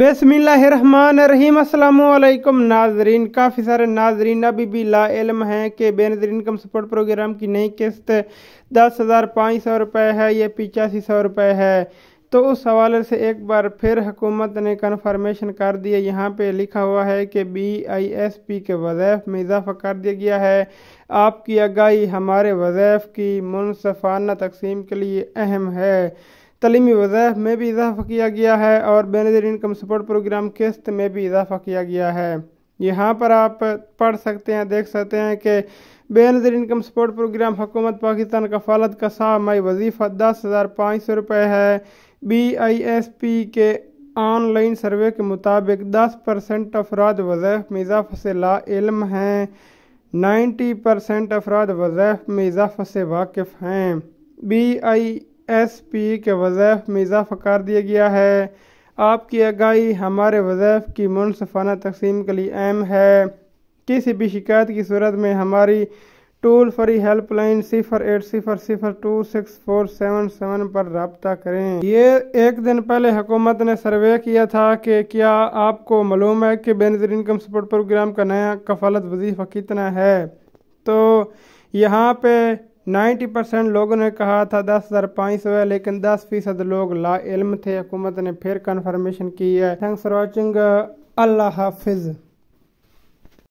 बसमिलीम अल्लाम नाजरीन काफ़ी सारे नाजरीन अभी भी लाइम हैं कि बेनजर इनकम सपोर्ट प्रोग्राम की नई किस्त दस हज़ार पाँच सौ रुपये है या पिचासी सौ रुपये है तो उस हवाले से एक बार फिर हुकूमत ने कन्फर्मेशन कर दिया यहाँ पर लिखा हुआ है कि बी आई एस पी के वज़ैफ़ में इजाफा कर दिया गया है आपकी आगाही हमारे वज़ैफ़ की मुनफाना तकसीम के लिए अहम है तलीमी वजह में भी इजाफा किया गया है और बेनजर इनकम सपोर्ट प्रोग्राम किस्त में भी इजाफा किया गया है यहाँ पर आप पढ़ सकते हैं देख सकते हैं कि बेनजर इनकम सपोर्ट प्रोग्राम हुकूमत पाकिस्तान का फालत का सामाई वजीफ़ा दस हज़ार पाँच सौ रुपये है बी आई एस पी के ऑनलाइन सर्वे के मुताबिक दस परसेंट अफराद वजह में इजाफा से ला इल्म हैं नाइन्टी परसेंट अफराद वजह में इजाफा से वाकिफ़ हैं बी आई एस पी के वज़ैफ़ में इजाफा कर दिया गया है आपकी आगाही हमारे वज़ैफ़ की मुनफाना तकसीम के लिए अहम है किसी भी शिकायत की सूरत में हमारी टोल फ्री हेल्पलाइन सिफर एट सिफर सिफर two six four seven seven पर रबता करें ये एक दिन पहले हुकूमत ने सर्वे किया था कि क्या आपको मालूम है कि बेनजर इनकम सपोर्ट प्रोग्राम का नया कफालत वजीफ़ा कितना है तो यहाँ पे 90 परसेंट लोगों ने कहा था दस हज़ार पाँच सौ है लेकिन 10 फीसद लोग ला इल्म थे हुकूमत ने फिर कन्फर्मेशन की है थैंक्स फॉर वॉचिंग अल्लाह हाफिज़